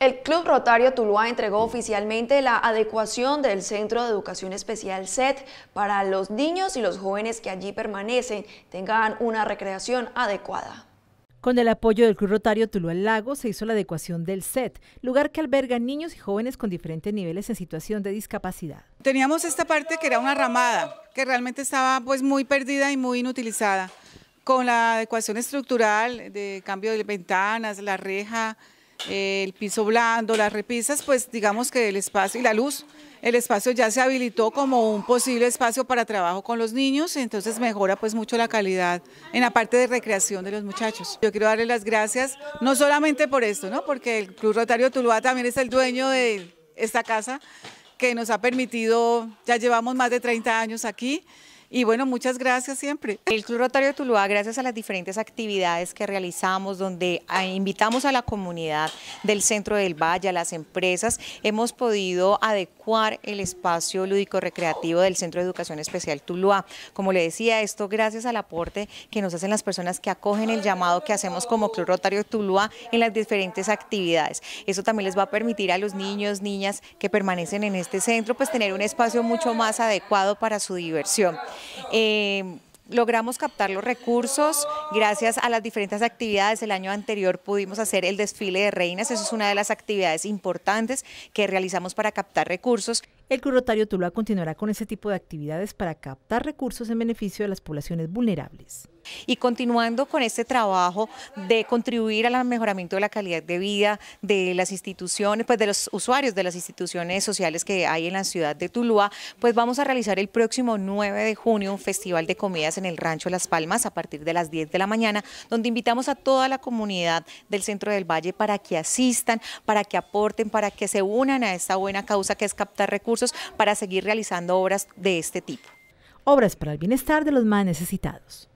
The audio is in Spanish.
El Club Rotario Tuluá entregó oficialmente la adecuación del Centro de Educación Especial SET para los niños y los jóvenes que allí permanecen tengan una recreación adecuada. Con el apoyo del Club Rotario Tuluá Lago se hizo la adecuación del SET, lugar que alberga niños y jóvenes con diferentes niveles en situación de discapacidad. Teníamos esta parte que era una ramada, que realmente estaba pues muy perdida y muy inutilizada. Con la adecuación estructural de cambio de ventanas, la reja, el piso blando, las repisas, pues digamos que el espacio y la luz, el espacio ya se habilitó como un posible espacio para trabajo con los niños, entonces mejora pues mucho la calidad en la parte de recreación de los muchachos. Yo quiero darle las gracias, no solamente por esto, ¿no? porque el Club Rotario Tuluá también es el dueño de esta casa que nos ha permitido, ya llevamos más de 30 años aquí, y bueno, muchas gracias siempre. El Club Rotario de Tuluá, gracias a las diferentes actividades que realizamos, donde ah, invitamos a la comunidad del centro del valle, a las empresas, hemos podido adecuar el espacio lúdico-recreativo del Centro de Educación Especial Tuluá. Como le decía, esto gracias al aporte que nos hacen las personas que acogen el llamado que hacemos como Club Rotario de Tuluá en las diferentes actividades. Eso también les va a permitir a los niños, niñas que permanecen en este centro, pues tener un espacio mucho más adecuado para su diversión. Eh, logramos captar los recursos gracias a las diferentes actividades. El año anterior pudimos hacer el desfile de reinas, eso es una de las actividades importantes que realizamos para captar recursos. El currotario Rotario Tuluá continuará con ese tipo de actividades para captar recursos en beneficio de las poblaciones vulnerables. Y continuando con este trabajo de contribuir al mejoramiento de la calidad de vida de las instituciones, pues de los usuarios de las instituciones sociales que hay en la ciudad de Tuluá, pues vamos a realizar el próximo 9 de junio un festival de comidas en el Rancho Las Palmas a partir de las 10 de la mañana, donde invitamos a toda la comunidad del centro del Valle para que asistan, para que aporten, para que se unan a esta buena causa que es captar recursos para seguir realizando obras de este tipo. Obras para el bienestar de los más necesitados.